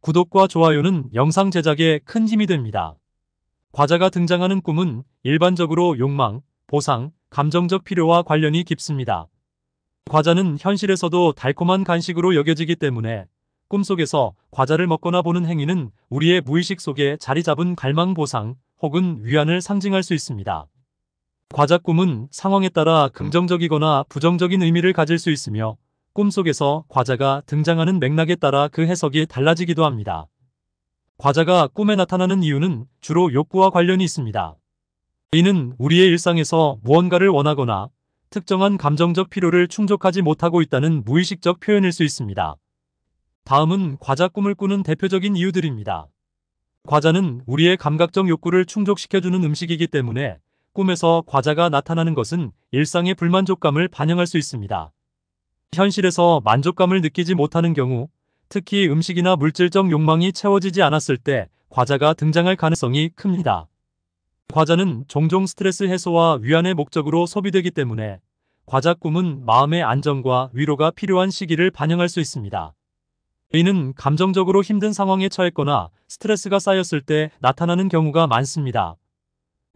구독과 좋아요는 영상 제작에 큰 힘이 됩니다. 과자가 등장하는 꿈은 일반적으로 욕망, 보상, 감정적 필요와 관련이 깊습니다. 과자는 현실에서도 달콤한 간식으로 여겨지기 때문에 꿈속에서 과자를 먹거나 보는 행위는 우리의 무의식 속에 자리 잡은 갈망 보상 혹은 위안을 상징할 수 있습니다. 과자 꿈은 상황에 따라 긍정적이거나 부정적인 의미를 가질 수 있으며 꿈속에서 과자가 등장하는 맥락에 따라 그 해석이 달라지기도 합니다. 과자가 꿈에 나타나는 이유는 주로 욕구와 관련이 있습니다. 이는 우리의 일상에서 무언가를 원하거나 특정한 감정적 필요를 충족하지 못하고 있다는 무의식적 표현일 수 있습니다. 다음은 과자 꿈을 꾸는 대표적인 이유들입니다. 과자는 우리의 감각적 욕구를 충족시켜주는 음식이기 때문에 꿈에서 과자가 나타나는 것은 일상의 불만족감을 반영할 수 있습니다. 현실에서 만족감을 느끼지 못하는 경우 특히 음식이나 물질적 욕망이 채워지지 않았을 때 과자가 등장할 가능성이 큽니다. 과자는 종종 스트레스 해소와 위안의 목적으로 소비되기 때문에 과자 꿈은 마음의 안정과 위로가 필요한 시기를 반영할 수 있습니다. 이는 감정적으로 힘든 상황에 처했거나 스트레스가 쌓였을 때 나타나는 경우가 많습니다.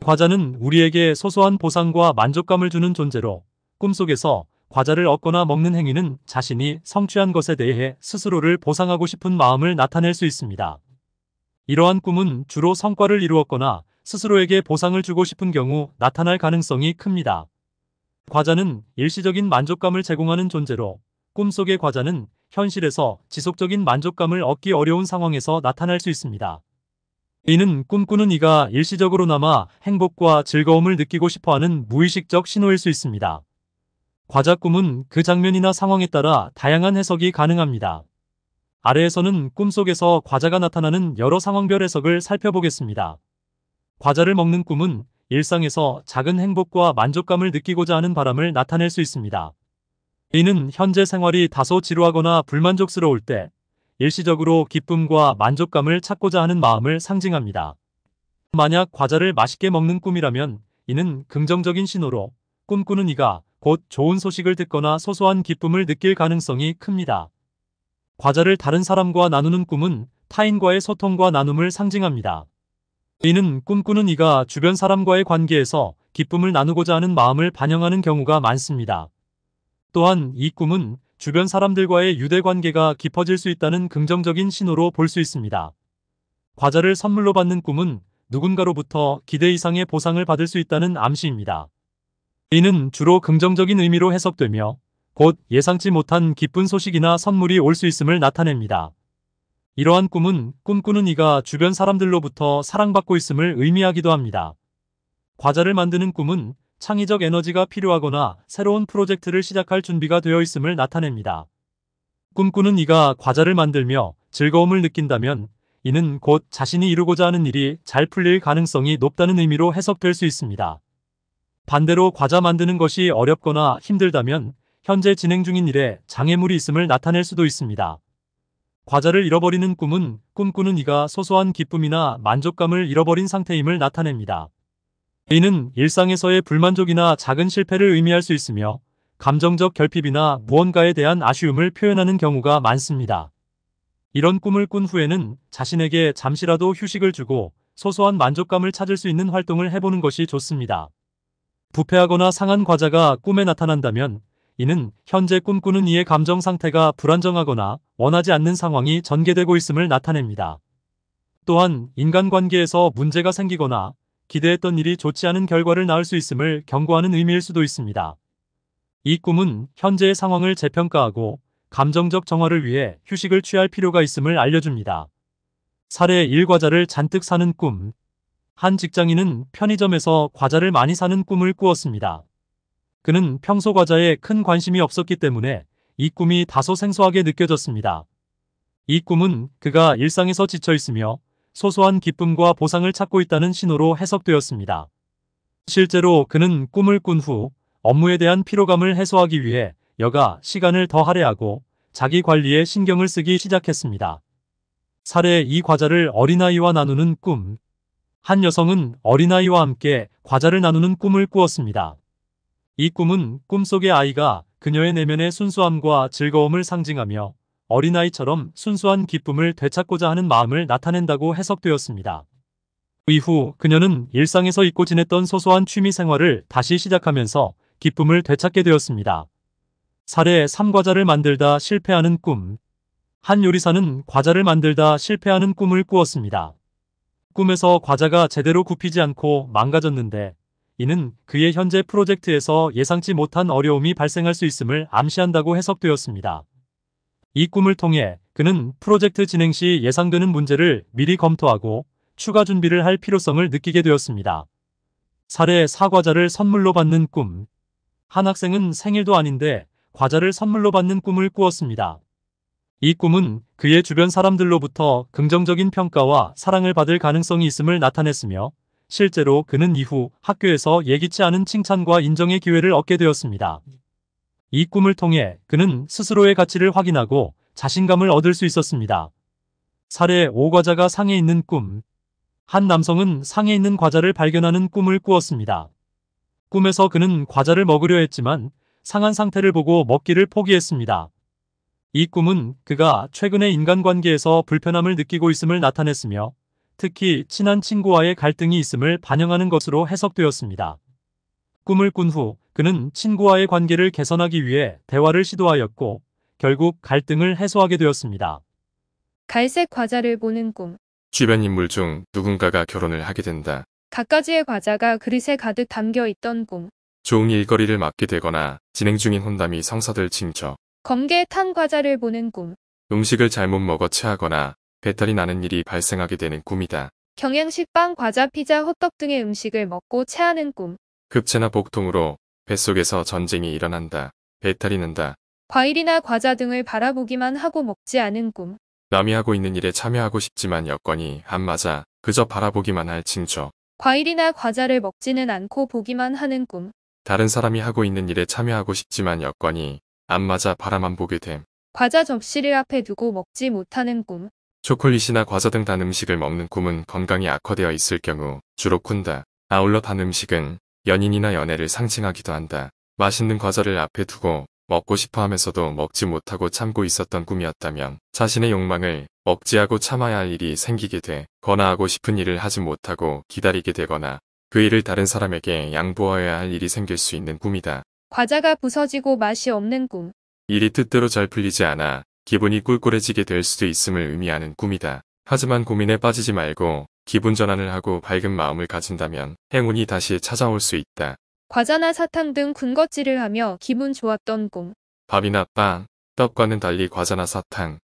과자는 우리에게 소소한 보상과 만족감을 주는 존재로 꿈속에서 과자를 얻거나 먹는 행위는 자신이 성취한 것에 대해 스스로를 보상하고 싶은 마음을 나타낼 수 있습니다. 이러한 꿈은 주로 성과를 이루었거나 스스로에게 보상을 주고 싶은 경우 나타날 가능성이 큽니다. 과자는 일시적인 만족감을 제공하는 존재로 꿈속의 과자는 현실에서 지속적인 만족감을 얻기 어려운 상황에서 나타날 수 있습니다. 이는 꿈꾸는 이가 일시적으로나마 행복과 즐거움을 느끼고 싶어하는 무의식적 신호일 수 있습니다. 과자 꿈은 그 장면이나 상황에 따라 다양한 해석이 가능합니다. 아래에서는 꿈속에서 과자가 나타나는 여러 상황별 해석을 살펴보겠습니다. 과자를 먹는 꿈은 일상에서 작은 행복과 만족감을 느끼고자 하는 바람을 나타낼 수 있습니다. 이는 현재 생활이 다소 지루하거나 불만족스러울 때 일시적으로 기쁨과 만족감을 찾고자 하는 마음을 상징합니다. 만약 과자를 맛있게 먹는 꿈이라면 이는 긍정적인 신호로 꿈꾸는 이가 곧 좋은 소식을 듣거나 소소한 기쁨을 느낄 가능성이 큽니다. 과자를 다른 사람과 나누는 꿈은 타인과의 소통과 나눔을 상징합니다. 이는 꿈꾸는 이가 주변 사람과의 관계에서 기쁨을 나누고자 하는 마음을 반영하는 경우가 많습니다. 또한 이 꿈은 주변 사람들과의 유대 관계가 깊어질 수 있다는 긍정적인 신호로 볼 수 있습니다. 과자를 선물로 받는 꿈은 누군가로부터 기대 이상의 보상을 받을 수 있다는 암시입니다. 이는 주로 긍정적인 의미로 해석되며 곧 예상치 못한 기쁜 소식이나 선물이 올 수 있음을 나타냅니다. 이러한 꿈은 꿈꾸는 이가 주변 사람들로부터 사랑받고 있음을 의미하기도 합니다. 과자를 만드는 꿈은 창의적 에너지가 필요하거나 새로운 프로젝트를 시작할 준비가 되어 있음을 나타냅니다. 꿈꾸는 이가 과자를 만들며 즐거움을 느낀다면 이는 곧 자신이 이루고자 하는 일이 잘 풀릴 가능성이 높다는 의미로 해석될 수 있습니다. 반대로 과자 만드는 것이 어렵거나 힘들다면 현재 진행 중인 일에 장애물이 있음을 나타낼 수도 있습니다. 과자를 잃어버리는 꿈은 꿈꾸는 이가 소소한 기쁨이나 만족감을 잃어버린 상태임을 나타냅니다. a 는 일상에서의 불만족이나 작은 실패를 의미할 수 있으며 감정적 결핍이나 무언가에 대한 아쉬움을 표현하는 경우가 많습니다. 이런 꿈을 꾼 후에는 자신에게 잠시라도 휴식을 주고 소소한 만족감을 찾을 수 있는 활동을 해보는 것이 좋습니다. 부패하거나 상한 과자가 꿈에 나타난다면 이는 현재 꿈꾸는 이의 감정 상태가 불안정하거나 원하지 않는 상황이 전개되고 있음을 나타냅니다. 또한 인간관계에서 문제가 생기거나 기대했던 일이 좋지 않은 결과를 낳을 수 있음을 경고하는 의미일 수도 있습니다. 이 꿈은 현재의 상황을 재평가하고 감정적 정화를 위해 휴식을 취할 필요가 있음을 알려줍니다. 사례 1과자를 잔뜩 사는 꿈한 직장인은 편의점에서 과자를 많이 사는 꿈을 꾸었습니다. 그는 평소 과자에 큰 관심이 없었기 때문에 이 꿈이 다소 생소하게 느껴졌습니다. 이 꿈은 그가 일상에서 지쳐있으며 소소한 기쁨과 보상을 찾고 있다는 신호로 해석되었습니다. 실제로 그는 꿈을 꾼 후 업무에 대한 피로감을 해소하기 위해 여가 시간을 더 할애하고 자기 관리에 신경을 쓰기 시작했습니다. 사례 이 과자를 어린아이와 나누는 꿈한 여성은 어린아이와 함께 과자를 나누는 꿈을 꾸었습니다. 이 꿈은 꿈속의 아이가 그녀의 내면의 순수함과 즐거움을 상징하며 어린아이처럼 순수한 기쁨을 되찾고자 하는 마음을 나타낸다고 해석되었습니다. 이후 그녀는 일상에서 잊고 지냈던 소소한 취미 생활을 다시 시작하면서 기쁨을 되찾게 되었습니다. 사례 3과자를 만들다 실패하는 꿈 한 요리사는 과자를 만들다 실패하는 꿈을 꾸었습니다. 꿈에서 과자가 제대로 굽히지 않고 망가졌는데 이는 그의 현재 프로젝트에서 예상치 못한 어려움이 발생할 수 있음을 암시한다고 해석되었습니다. 이 꿈을 통해 그는 프로젝트 진행 시 예상되는 문제를 미리 검토하고 추가 준비를 할 필요성을 느끼게 되었습니다. 사례 사과자를 선물로 받는 꿈. 한 학생은 생일도 아닌데 과자를 선물로 받는 꿈을 꾸었습니다. 이 꿈은 그의 주변 사람들로부터 긍정적인 평가와 사랑을 받을 가능성이 있음을 나타냈으며 실제로 그는 이후 학교에서 예기치 않은 칭찬과 인정의 기회를 얻게 되었습니다. 이 꿈을 통해 그는 스스로의 가치를 확인하고 자신감을 얻을 수 있었습니다. 사례 5과자가 상에 있는 꿈 한 남성은 상에 있는 과자를 발견하는 꿈을 꾸었습니다. 꿈에서 그는 과자를 먹으려 했지만 상한 상태를 보고 먹기를 포기했습니다. 이 꿈은 그가 최근에 인간관계에서 불편함을 느끼고 있음을 나타냈으며 특히 친한 친구와의 갈등이 있음을 반영하는 것으로 해석되었습니다. 꿈을 꾼 후 그는 친구와의 관계를 개선하기 위해 대화를 시도하였고 결국 갈등을 해소하게 되었습니다. 갈색 과자를 보는 꿈. 주변 인물 중 누군가가 결혼을 하게 된다. 갖가지의 과자가 그릇에 가득 담겨 있던 꿈. 좋은 일거리를 맡게 되거나 진행 중인 혼담이 성사될 징조. 검게 탄 과자를 보는 꿈. 음식을 잘못 먹어 체하거나 배탈이 나는 일이 발생하게 되는 꿈이다. 경양식 빵, 과자, 피자, 호떡 등의 음식을 먹고 체하는 꿈. 급체나 복통으로 뱃속에서 전쟁이 일어난다. 배탈이 난다. 과일이나 과자 등을 바라보기만 하고 먹지 않은 꿈. 남이 하고 있는 일에 참여하고 싶지만 여건이 안 맞아 그저 바라보기만 할 징조. 과일이나 과자를 먹지는 않고 보기만 하는 꿈. 다른 사람이 하고 있는 일에 참여하고 싶지만 여건이 안 맞아 바라만 보게 됨. 과자 접시를 앞에 두고 먹지 못하는 꿈. 초콜릿이나 과자 등 단 음식을 먹는 꿈은 건강이 악화되어 있을 경우 주로 꾼다. 아울러 단 음식은 연인이나 연애를 상징하기도 한다. 맛있는 과자를 앞에 두고 먹고 싶어 하면서도 먹지 못하고 참고 있었던 꿈이었다면 자신의 욕망을 억지하고 참아야 할 일이 생기게 돼권나하고 싶은 일을 하지 못하고 기다리게 되거나 그 일을 다른 사람에게 양보해야 할 일이 생길 수 있는 꿈이다. 과자가 부서지고 맛이 없는 꿈. 일이 뜻대로 잘 풀리지 않아 기분이 꿀꿀해지게 될 수도 있음을 의미하는 꿈이다. 하지만 고민에 빠지지 말고 기분 전환을 하고 밝은 마음을 가진다면 행운이 다시 찾아올 수 있다. 과자나 사탕 등 군것질을 하며 기분 좋았던 꿈. 밥이나 빵, 떡과는 달리 과자나 사탕,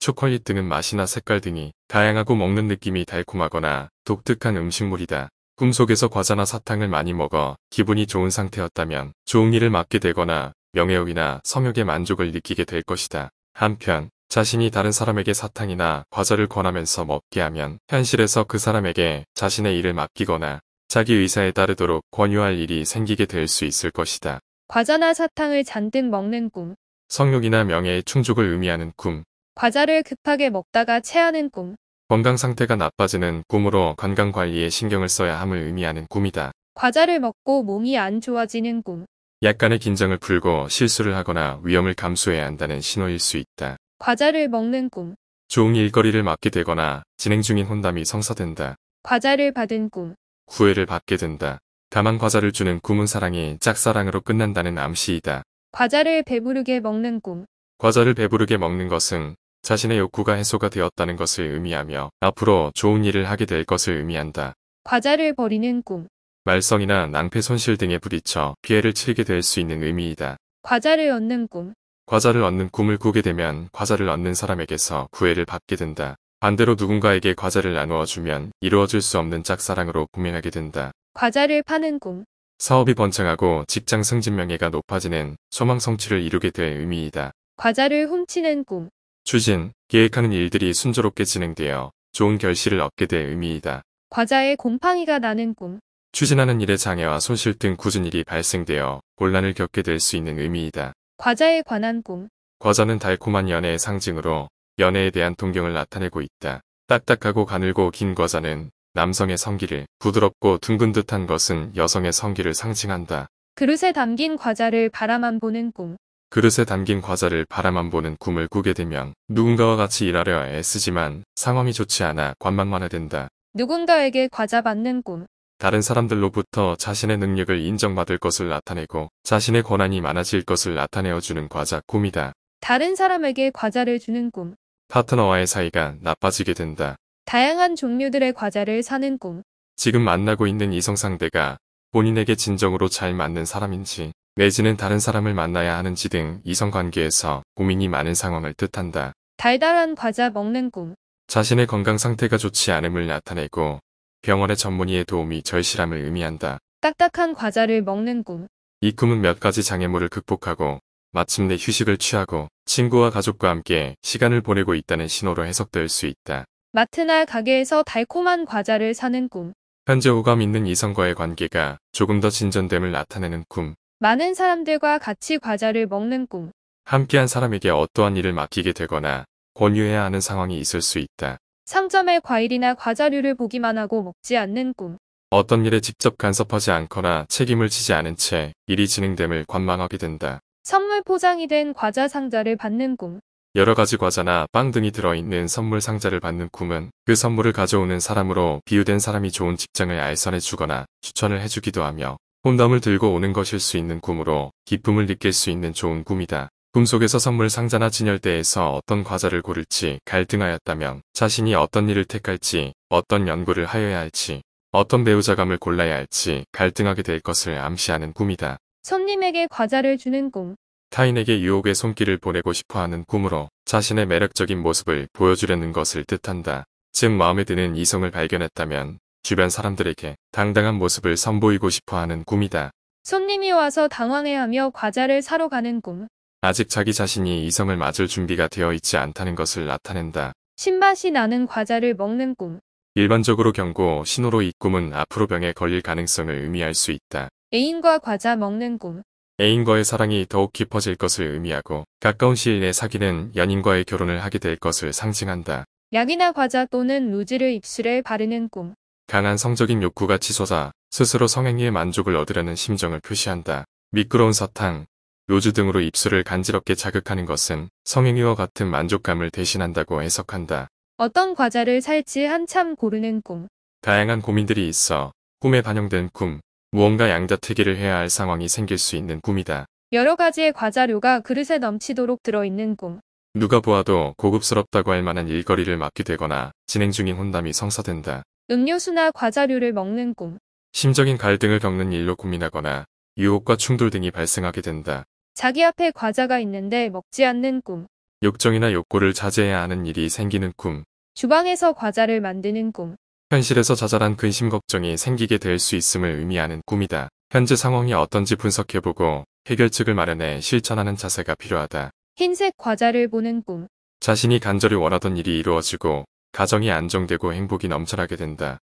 초콜릿 등은 맛이나 색깔 등이 다양하고 먹는 느낌이 달콤하거나 독특한 음식물이다. 꿈속에서 과자나 사탕을 많이 먹어 기분이 좋은 상태였다면 좋은 일을 맡게 되거나 명예욕이나 성욕의 만족을 느끼게 될 것이다. 한편 자신이 다른 사람에게 사탕이나 과자를 권하면서 먹게 하면 현실에서 그 사람에게 자신의 일을 맡기거나 자기 의사에 따르도록 권유할 일이 생기게 될 수 있을 것이다. 과자나 사탕을 잔뜩 먹는 꿈. 성욕이나 명예의 충족을 의미하는 꿈. 과자를 급하게 먹다가 체하는 꿈. 건강 상태가 나빠지는 꿈으로 건강 관리에 신경을 써야 함을 의미하는 꿈이다. 과자를 먹고 몸이 안 좋아지는 꿈. 약간의 긴장을 풀고 실수를 하거나 위험을 감수해야 한다는 신호일 수 있다. 과자를 먹는 꿈. 좋은 일거리를 맡게 되거나 진행 중인 혼담이 성사된다. 과자를 받은 꿈. 구애를 받게 된다. 다만 과자를 주는 꿈은 사랑이 짝사랑으로 끝난다는 암시이다. 과자를 배부르게 먹는 꿈. 과자를 배부르게 먹는 것은 자신의 욕구가 해소가 되었다는 것을 의미하며 앞으로 좋은 일을 하게 될 것을 의미한다. 과자를 버리는 꿈. 말썽이나 낭패 손실 등에 부딪혀 피해를 치게 르될수 있는 의미이다. 과자를 얻는 꿈. 과자를 얻는 꿈을 꾸게 되면 과자를 얻는 사람에게서 구애를 받게 된다. 반대로 누군가에게 과자를 나누어주면 이루어질 수 없는 짝사랑으로 고민하게 된다. 과자를 파는 꿈. 사업이 번창하고 직장 승진 명예가 높아지는 소망 성취를 이루게 될 의미이다. 과자를 훔치는 꿈. 추진, 계획하는 일들이 순조롭게 진행되어 좋은 결실을 얻게 될 의미이다. 과자에 곰팡이가 나는 꿈. 추진하는 일의 장애와 손실 등 굳은 일이 발생되어 곤란을 겪게 될 수 있는 의미이다. 과자에 관한 꿈. 과자는 달콤한 연애의 상징으로 연애에 대한 동경을 나타내고 있다. 딱딱하고 가늘고 긴 과자는 남성의 성기를, 부드럽고 둥근 듯한 것은 여성의 성기를 상징한다. 그릇에 담긴 과자를 바라만 보는 꿈. 그릇에 담긴 과자를 바라만 보는 꿈을 꾸게 되면 누군가와 같이 일하려 애쓰지만 상황이 좋지 않아 관망만 해된다 누군가에게 과자 받는 꿈. 다른 사람들로부터 자신의 능력을 인정받을 것을 나타내고 자신의 권한이 많아질 것을 나타내어주는 과자 꿈이다. 다른 사람에게 과자를 주는 꿈. 파트너와의 사이가 나빠지게 된다. 다양한 종류들의 과자를 사는 꿈. 지금 만나고 있는 이성 상대가 본인에게 진정으로 잘 맞는 사람인지 내지는 다른 사람을 만나야 하는지 등 이성관계에서 고민이 많은 상황을 뜻한다. 달달한 과자 먹는 꿈. 자신의 건강 상태가 좋지 않음을 나타내고 병원의 전문의의 도움이 절실함을 의미한다. 딱딱한 과자를 먹는 꿈. 이 꿈은 몇 가지 장애물을 극복하고 마침내 휴식을 취하고 친구와 가족과 함께 시간을 보내고 있다는 신호로 해석될 수 있다. 마트나 가게에서 달콤한 과자를 사는 꿈. 현재 호감 있는 이성과의 관계가 조금 더 진전됨을 나타내는 꿈. 많은 사람들과 같이 과자를 먹는 꿈. 함께한 사람에게 어떠한 일을 맡기게 되거나 권유해야 하는 상황이 있을 수 있다. 상점의 과일이나 과자류를 보기만 하고 먹지 않는 꿈. 어떤 일에 직접 간섭하지 않거나 책임을 지지 않은 채 일이 진행됨을 관망하게 된다. 선물 포장이 된 과자 상자를 받는 꿈. 여러 가지 과자나 빵 등이 들어있는 선물 상자를 받는 꿈은 그 선물을 가져오는 사람으로 비유된 사람이 좋은 직장을 알선해주거나 추천을 해주기도 하며 혼담을 들고 오는 것일 수 있는 꿈으로 기쁨을 느낄 수 있는 좋은 꿈이다. 꿈속에서 선물 상자나 진열대에서 어떤 과자를 고를지 갈등하였다면 자신이 어떤 일을 택할지 어떤 연구를 하여야 할지 어떤 배우자감을 골라야 할지 갈등하게 될 것을 암시하는 꿈이다. 손님에게 과자를 주는 꿈 타인에게 유혹의 손길을 보내고 싶어하는 꿈으로 자신의 매력적인 모습을 보여주려는 것을 뜻한다. 즉 마음에 드는 이성을 발견했다면 주변 사람들에게 당당한 모습을 선보이고 싶어하는 꿈이다. 손님이 와서 당황해하며 과자를 사러 가는 꿈. 아직 자기 자신이 이성을 맞을 준비가 되어 있지 않다는 것을 나타낸다. 신맛이 나는 과자를 먹는 꿈. 일반적으로 경고, 신호로 이 꿈은 앞으로 병에 걸릴 가능성을 의미할 수 있다. 애인과 과자 먹는 꿈. 애인과의 사랑이 더욱 깊어질 것을 의미하고 가까운 시일 내 사귀는 연인과의 결혼을 하게 될 것을 상징한다. 약이나 과자 또는 루즈를 입술에 바르는 꿈. 강한 성적인 욕구가 치솟아 스스로 성행위에 만족을 얻으려는 심정을 표시한다. 미끄러운 사탕, 요주 등으로 입술을 간지럽게 자극하는 것은 성행위와 같은 만족감을 대신한다고 해석한다. 어떤 과자를 살지 한참 고르는 꿈. 다양한 고민들이 있어 꿈에 반영된 꿈, 무언가 양자특일를 해야 할 상황이 생길 수 있는 꿈이다. 여러 가지의 과자류가 그릇에 넘치도록 들어있는 꿈. 누가 보아도 고급스럽다고 할 만한 일거리를 맡게 되거나 진행 중인 혼담이 성사된다. 음료수나 과자류를 먹는 꿈, 심적인 갈등을 겪는 일로 고민하거나 유혹과 충돌 등이 발생하게 된다. 자기 앞에 과자가 있는데 먹지 않는 꿈, 욕정이나 욕구를 자제해야 하는 일이 생기는 꿈, 주방에서 과자를 만드는 꿈, 현실에서 자잘한 근심 걱정이 생기게 될 수 있음을 의미하는 꿈이다. 현재 상황이 어떤지 분석해보고 해결책을 마련해 실천하는 자세가 필요하다. 흰색 과자를 보는 꿈, 자신이 간절히 원하던 일이 이루어지고 가정이 안정되고 행복이 넘쳐나게 된다.